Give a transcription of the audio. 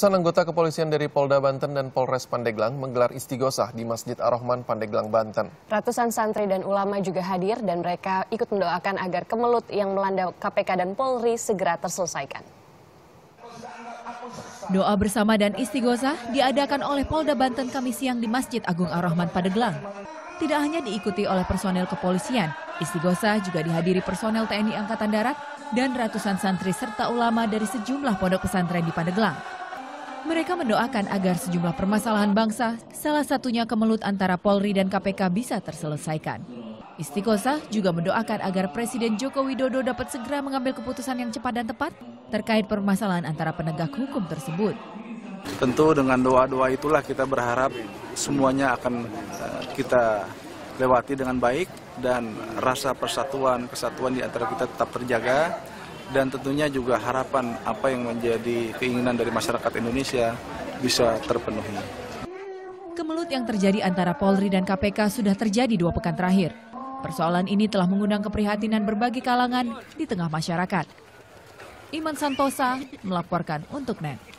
Ratusan anggota kepolisian dari Polda Banten dan Polres Pandeglang menggelar istighosah di Masjid Ar-Rahman Pandeglang, Banten. Ratusan santri dan ulama juga hadir dan mereka ikut mendoakan agar kemelut yang melanda KPK dan Polri segera terselesaikan. Doa bersama dan istighosah diadakan oleh Polda Banten Kamis siang di Masjid Agung Ar-Rahman Pandeglang. Tidak hanya diikuti oleh personel kepolisian, istighosah juga dihadiri personel TNI Angkatan Darat dan ratusan santri serta ulama dari sejumlah pondok pesantren di Pandeglang. Mereka mendoakan agar sejumlah permasalahan bangsa, salah satunya kemelut antara Polri dan KPK bisa terselesaikan. Istiqosah juga mendoakan agar Presiden Joko Widodo dapat segera mengambil keputusan yang cepat dan tepat terkait permasalahan antara penegak hukum tersebut. Tentu dengan doa-doa itulah kita berharap semuanya akan eh, kita lewati dengan baik dan rasa persatuan kesatuan di antara kita tetap terjaga dan tentunya juga harapan apa yang menjadi keinginan dari masyarakat Indonesia bisa terpenuhi. Kemelut yang terjadi antara Polri dan KPK sudah terjadi dua pekan terakhir. Persoalan ini telah mengundang keprihatinan berbagai kalangan di tengah masyarakat. Iman Santosa melaporkan untuk NET.